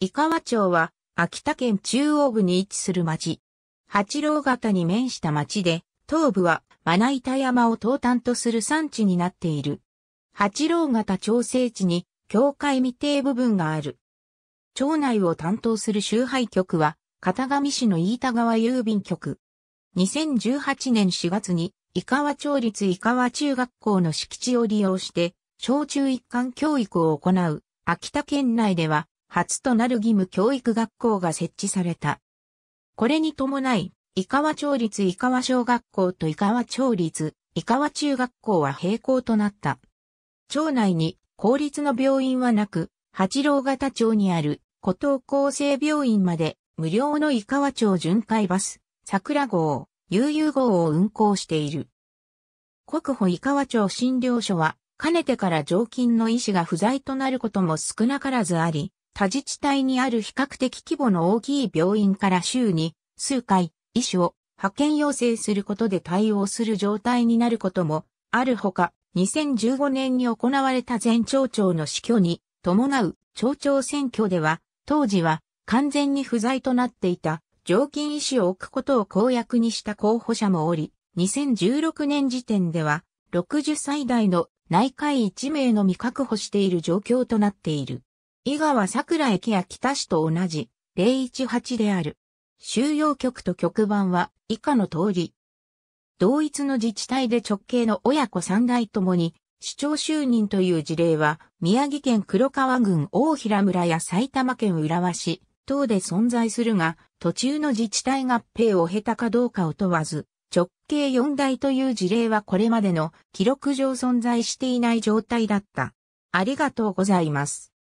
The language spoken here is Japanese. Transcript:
井川町は、秋田県中央部に位置する町。八郎潟に面した町で、東部は、まな板山を東端とする山地になっている。八郎潟調整地に、境界未定部分がある。町内を担当する集配局は、片上市の飯田川郵便局。2018年4月に、井川町立井川中学校の敷地を利用して、小中一貫教育を行う、秋田県内では、初となる義務教育学校が設置された。これに伴い、伊川町立伊川小学校と伊川町立伊川中学校は並行となった。町内に公立の病院はなく、八郎型町にある古東厚生病院まで無料の伊川町巡回バス、桜号、悠々号を運行している。国保伊川町診療所は、かねてから常勤の医師が不在となることも少なからずあり、他自治体にある比較的規模の大きい病院から週に数回医師を派遣要請することで対応する状態になることもあるほか、2015年に行われた前町長の死去に伴う町長選挙では、当時は完全に不在となっていた常勤医師を置くことを公約にした候補者もおり、2016年時点では60歳代の内科医1名のみ確保している状況となっている。伊賀は桜駅や北市と同じ018である。収容局と局番は以下の通り。同一の自治体で直系の親子三代ともに、市長就任という事例は、宮城県黒川郡大平村や埼玉県浦和市等で存在するが、途中の自治体合併を経たかどうかを問わず、直径4代という事例はこれまでの記録上存在していない状態だった。ありがとうございます。